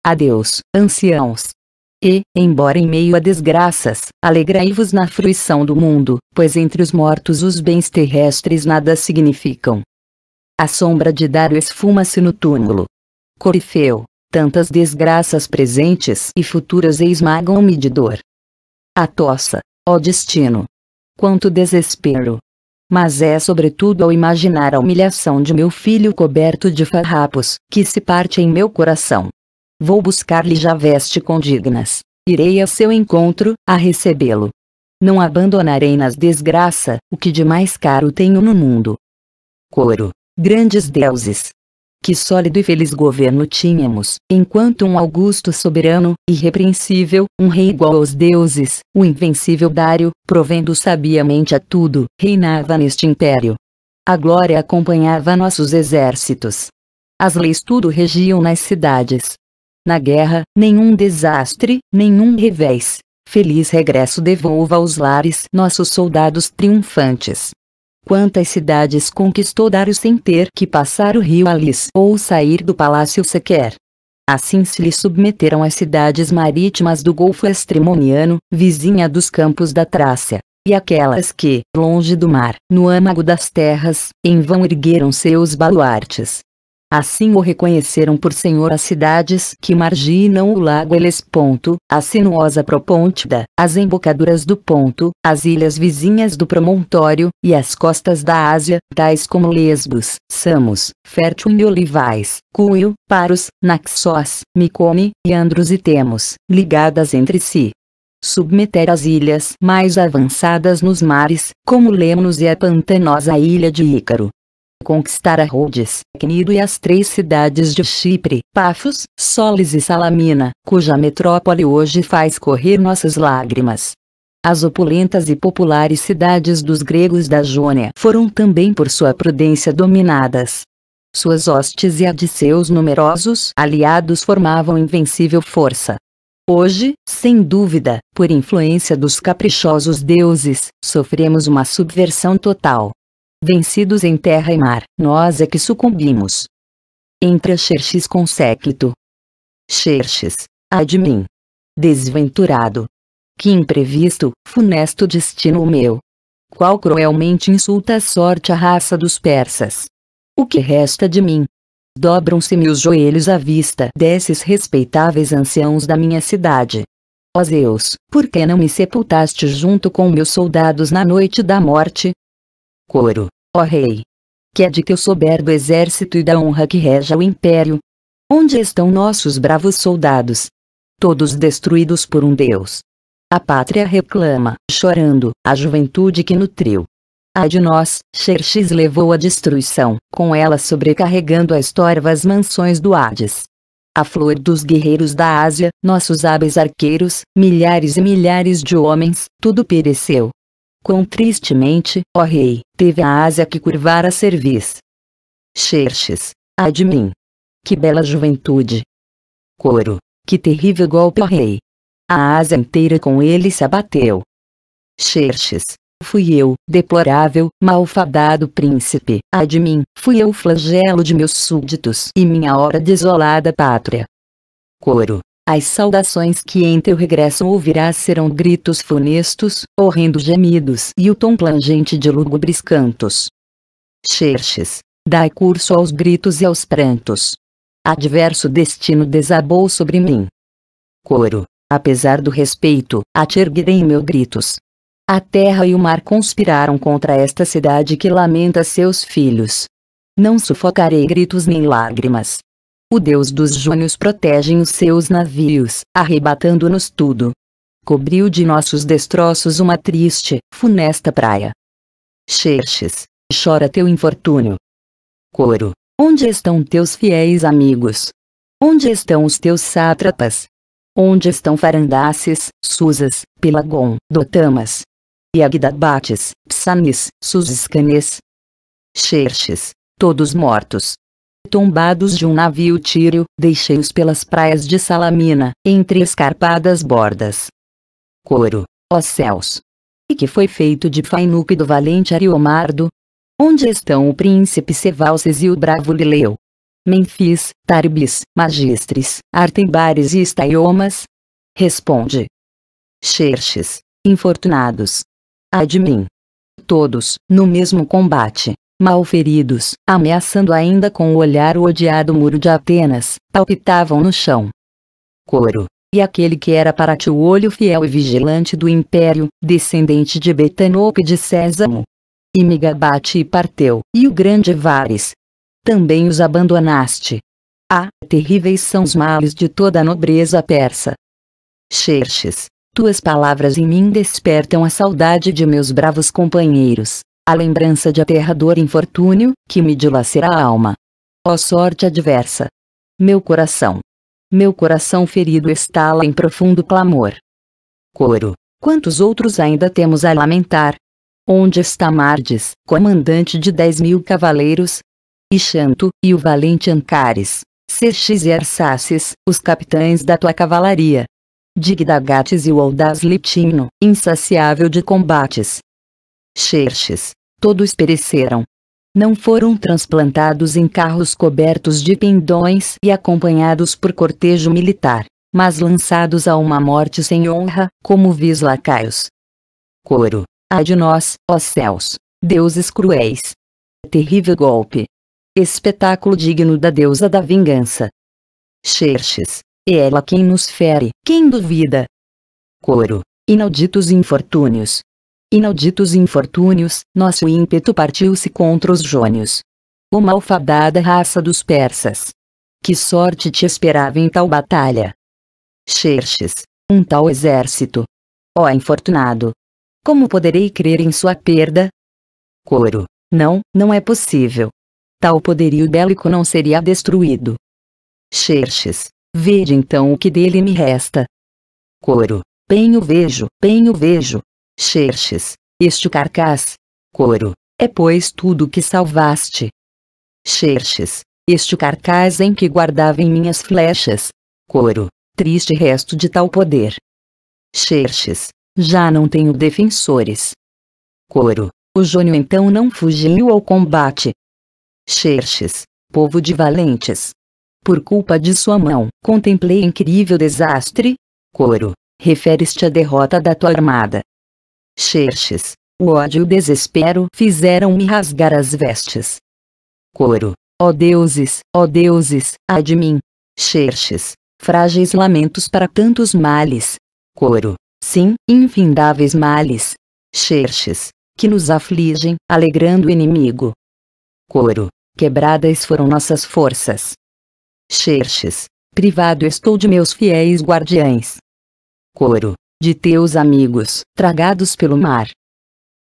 Adeus, anciãos. E, embora em meio a desgraças, alegrai-vos na fruição do mundo, pois entre os mortos os bens terrestres nada significam. A sombra de Dário esfuma-se no túmulo. Corifeu, tantas desgraças presentes e futuras esmagam-me de dor. A tossa, ó destino! Quanto desespero! Mas é sobretudo ao imaginar a humilhação de meu filho coberto de farrapos, que se parte em meu coração. Vou buscar-lhe já veste com dignas. Irei a seu encontro, a recebê-lo. Não abandonarei nas desgraça, o que de mais caro tenho no mundo. Coro. Grandes deuses. Que sólido e feliz governo tínhamos, enquanto um augusto soberano, irrepreensível, um rei igual aos deuses, o invencível Dário, provendo sabiamente a tudo, reinava neste império. A glória acompanhava nossos exércitos. As leis tudo regiam nas cidades, na guerra, nenhum desastre, nenhum revés. Feliz regresso devolva aos lares nossos soldados triunfantes. Quantas cidades conquistou Dário sem ter que passar o rio Alis ou sair do palácio sequer? Assim se lhe submeteram as cidades marítimas do Golfo Estremoniano, vizinha dos campos da Trácia, e aquelas que, longe do mar, no âmago das terras, em vão ergueram seus baluartes, Assim o reconheceram por senhor as cidades que marginam o lago Eles. Ponto, a sinuosa propontida, as embocaduras do ponto, as ilhas vizinhas do promontório, e as costas da Ásia, tais como Lesbos, Samos, Fértil e Olivais, Cuio, Paros, Naxos, Micome, Iandros e Temos, ligadas entre si submeter as ilhas mais avançadas nos mares, como Lemnos e a pantanosa ilha de Ícaro, conquistar a Rhodes, Cnido e as três cidades de Chipre, Pafos, Solis e Salamina, cuja metrópole hoje faz correr nossas lágrimas. As opulentas e populares cidades dos gregos da Jônia foram também por sua prudência dominadas. Suas hostes e a de seus numerosos aliados formavam invencível força. Hoje, sem dúvida, por influência dos caprichosos deuses, sofremos uma subversão total vencidos em terra e mar, nós é que sucumbimos. Entre Xerxes séquito. Xerxes, admin. Desventurado. Que imprevisto, funesto destino o meu. Qual cruelmente insulta a sorte a raça dos persas. O que resta de mim? Dobram-se meus joelhos à vista desses respeitáveis anciãos da minha cidade. Ó Zeus, por que não me sepultaste junto com meus soldados na noite da morte? Coro ó rei, que é de teu soberbo exército e da honra que rege o império. Onde estão nossos bravos soldados? Todos destruídos por um deus. A pátria reclama, chorando, a juventude que nutriu. Ai de nós, Xerxes levou a destruição, com ela sobrecarregando a torvas mansões do Hades. A flor dos guerreiros da Ásia, nossos hábeis arqueiros, milhares e milhares de homens, tudo pereceu, Quão tristemente, ó rei, teve a Ásia que curvar a cerviz. Xerxes, ai de mim! Que bela juventude! Coro, que terrível golpe ó rei! A Ásia inteira com ele se abateu. Xerxes, fui eu, deplorável, malfadado príncipe, ai de mim, fui eu o flagelo de meus súditos e minha hora desolada pátria. Coro, as saudações que em teu regresso ouvirás serão gritos funestos, horrendos gemidos e o tom plangente de lúgubres cantos. Xerxes, dai curso aos gritos e aos prantos. Adverso destino desabou sobre mim. Coro, apesar do respeito, a te erguerei meus gritos. A terra e o mar conspiraram contra esta cidade que lamenta seus filhos. Não sufocarei gritos nem lágrimas, o Deus dos Jônios protege os seus navios, arrebatando-nos tudo. Cobriu de nossos destroços uma triste, funesta praia. Xerxes, chora teu infortúnio. Coro, onde estão teus fiéis amigos? Onde estão os teus sátrapas? Onde estão Farandaces, Susas, Pelagon, Dotamas? E Agdabates, Psanis, Susiscanes? Xerxes, todos mortos, tombados de um navio tírio, deixei-os pelas praias de Salamina, entre escarpadas bordas. Coro, ó céus! E que foi feito de Fainuco e do valente Ariomardo? Onde estão o príncipe Sevalses e o bravo Lileu? Menfis, Tarbis, Magistres, Artembares e Estaiomas? Responde. Xerxes, infortunados. Ai de mim! Todos, no mesmo combate malferidos, ameaçando ainda com o olhar o odiado muro de Atenas, palpitavam no chão. Coro. E aquele que era para ti o olho fiel e vigilante do império, descendente de Betanope e de Césamo, E Megabate e Parteu, e o grande Vares. Também os abandonaste. Ah, terríveis são os males de toda a nobreza persa. Xerxes, tuas palavras em mim despertam a saudade de meus bravos companheiros, a lembrança de aterrador infortúnio, que me dilacera a alma. Ó oh sorte adversa! Meu coração! Meu coração ferido estala em profundo clamor. Coro! Quantos outros ainda temos a lamentar? Onde está Mardes, comandante de dez mil cavaleiros? E Xanto, e o valente Ancares, Cerxes e Arsaces, os capitães da tua cavalaria. Digdagates e o audaz Litino, insaciável de combates, Xerxes, todos pereceram. Não foram transplantados em carros cobertos de pendões e acompanhados por cortejo militar, mas lançados a uma morte sem honra, como vis lacaios. Coro, ai de nós, ó céus, deuses cruéis. Terrível golpe. Espetáculo digno da deusa da vingança. Xerxes, é ela quem nos fere, quem duvida? Coro, inauditos infortúnios, inauditos infortúnios, nosso ímpeto partiu-se contra os jônios. O malfadada raça dos persas. Que sorte te esperava em tal batalha? Xerxes, um tal exército. Ó oh, infortunado! Como poderei crer em sua perda? Coro, não, não é possível. Tal poderio bélico não seria destruído. Xerxes, vede então o que dele me resta. Coro, bem o vejo, bem o vejo, Xerxes, este carcás, couro, é pois tudo que salvaste. Xerxes, este carcás em que guardava em minhas flechas, couro, triste resto de tal poder. Xerxes, já não tenho defensores. Coro, o Jônio então não fugiu ao combate. Xerxes, povo de valentes. Por culpa de sua mão, contemplei incrível desastre. Coro, referes-te à derrota da tua armada. Xerxes, o ódio e o desespero fizeram-me rasgar as vestes. Coro, ó deuses, ó deuses, ai de mim. Xerxes, frágeis lamentos para tantos males. Coro, sim, infindáveis males. Xerxes, que nos afligem, alegrando o inimigo. Coro, quebradas foram nossas forças. Xerxes, privado estou de meus fiéis guardiães. Coro, de teus amigos, tragados pelo mar.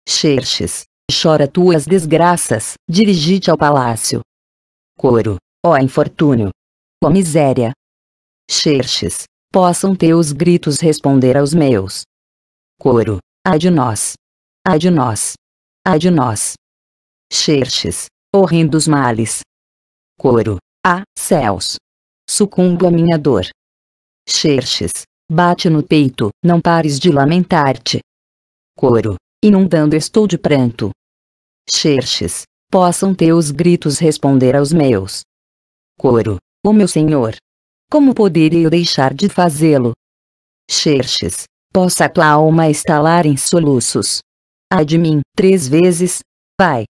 Xerxes, chora tuas desgraças, dirigi-te ao palácio. Coro, ó infortúnio! Ó miséria! Xerxes, possam teus gritos responder aos meus. Coro, ai de nós! Ai de nós! Ai de nós! Xerxes, horrendos males! Coro, ah, céus! Sucumbo à minha dor! Xerxes, Bate no peito, não pares de lamentar-te. Coro, inundando estou de pranto. Xerxes, possam teus gritos responder aos meus. Coro, o meu senhor. Como poderia eu deixar de fazê-lo? Xerxes, possa tua alma estalar em soluços. Ai de mim, três vezes, vai.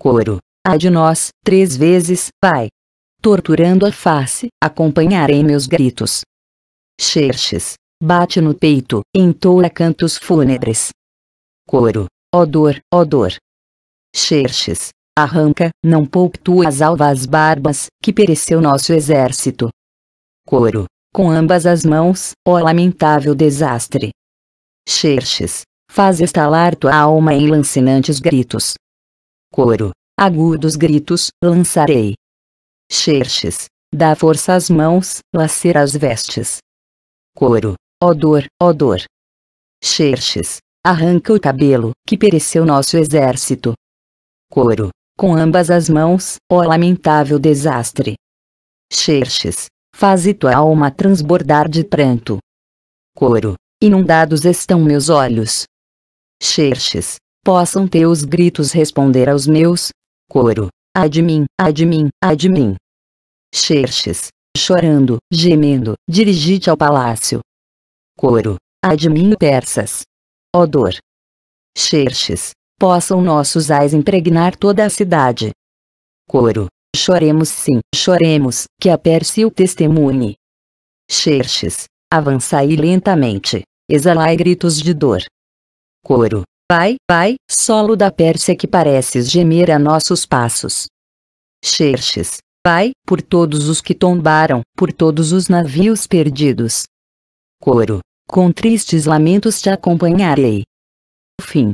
Coro, ai de nós, três vezes, vai. Torturando a face, acompanharei meus gritos. Xerxes, bate no peito, entoa cantos fúnebres. Coro, ó dor, ó dor. Xerxes, arranca, não poupe tuas alvas barbas, que pereceu nosso exército. Coro, com ambas as mãos, ó lamentável desastre. Xerxes, faz estalar tua alma em lancinantes gritos. Coro, agudos gritos, lançarei. Xerxes, dá força às mãos, lacer as vestes couro, odor, odor. Xerxes, arranca o cabelo, que pereceu nosso exército. Couro, com ambas as mãos, ó lamentável desastre. Xerxes, faze tua alma transbordar de pranto. Couro, inundados estão meus olhos. Xerxes, possam teus gritos responder aos meus. Couro, ai de mim, ai de mim, ai de mim. Xerxes, chorando, gemendo, dirigi-te ao palácio. Coro, Adminho persas. Ó dor! Xerxes, possam nossos ais impregnar toda a cidade. Coro, choremos sim, choremos, que a Pérsia o testemunhe. Xerxes, avançai lentamente, exalai gritos de dor. Coro, pai, pai, solo da Pérsia que pareces gemer a nossos passos. Xerxes, Vai, por todos os que tombaram, por todos os navios perdidos. Coro, com tristes lamentos te acompanharei. Fim.